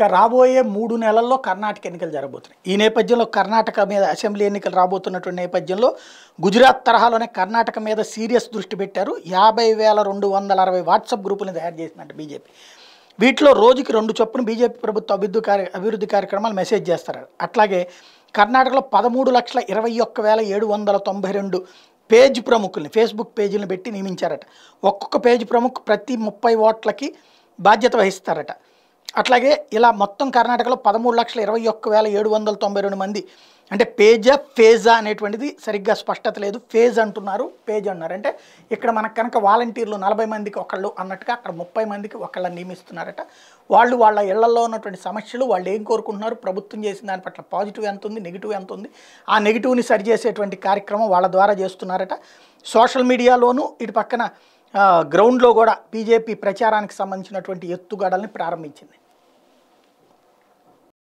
ఇక రాబోయే మూడు నెలల్లో కర్ణాటక ఎన్నికలు జరగబోతున్నాయి ఈ నేపథ్యంలో కర్ణాటక మీద అసెంబ్లీ ఎన్నికలు రాబోతున్నటువంటి నేపథ్యంలో గుజరాత్ తరహాలోనే కర్ణాటక మీద సీరియస్ దృష్టి పెట్టారు యాభై వేల రెండు వందల అరవై వాట్సాప్ గ్రూపులను తయారు చేసినట్టు బీజేపీ వీటిలో రోజుకి రెండు చొప్పున బీజేపీ ప్రభుత్వ అభివృద్ధి కార్య అభివృద్ధి కార్యక్రమాలు మెసేజ్ చేస్తారు అట్లాగే కర్ణాటకలో పదమూడు లక్షల ఇరవై ఒక్క వేల ఏడు వందల తొంభై రెండు పేజ్ ప్రముఖుల్ని ఫేస్బుక్ పేజీలను పెట్టి నియమించారట ఒక్కొక్క పేజ్ ప్రముఖ్ ప్రతి ముప్పై ఓట్లకి బాధ్యత వహిస్తారట అట్లాగే ఇలా మొత్తం కర్ణాటకలో పదమూడు లక్షల ఇరవై ఒక్క వేల ఏడు వందల తొంభై రెండు మంది అంటే పేజా ఫేజా అనేటువంటిది సరిగ్గా స్పష్టత లేదు ఫేజ్ అంటున్నారు పేజ్ అన్నారు అంటే ఇక్కడ మనకు కనుక వాలంటీర్లు నలభై మందికి ఒకళ్ళు అన్నట్టుగా అక్కడ ముప్పై మందికి ఒకళ్ళని నియమిస్తున్నారట వాళ్ళు వాళ్ళ ఇళ్లలో ఉన్నటువంటి సమస్యలు వాళ్ళు ఏం కోరుకుంటున్నారు ప్రభుత్వం చేసిన దాని పట్ల పాజిటివ్ ఎంత ఉంది నెగిటివ్ ఎంత ఉంది ఆ నెగిటివ్ని సరిచేసేటువంటి కార్యక్రమం వాళ్ళ ద్వారా చేస్తున్నారట సోషల్ మీడియాలోనూ ఇటు పక్కన గ్రౌండ్లో కూడా బీజేపీ ప్రచారానికి సంబంధించినటువంటి ఎత్తుగడల్ని ప్రారంభించింది